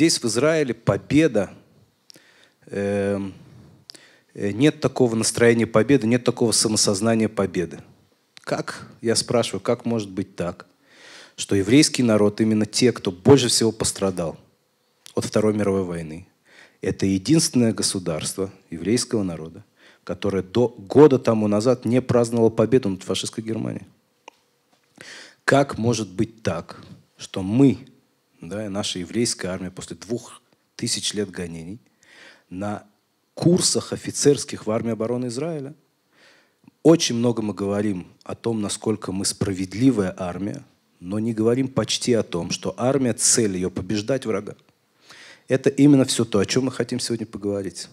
Здесь, в Израиле, победа, эм, э, нет такого настроения победы, нет такого самосознания победы. Как, я спрашиваю, как может быть так, что еврейский народ, именно те, кто больше всего пострадал от Второй мировой войны, это единственное государство еврейского народа, которое до года тому назад не праздновало победу над фашистской Германией. Как может быть так, что мы, да, наша еврейская армия после двух тысяч лет гонений на курсах офицерских в армии обороны Израиля. Очень много мы говорим о том, насколько мы справедливая армия, но не говорим почти о том, что армия, цель ее побеждать врага. Это именно все то, о чем мы хотим сегодня поговорить.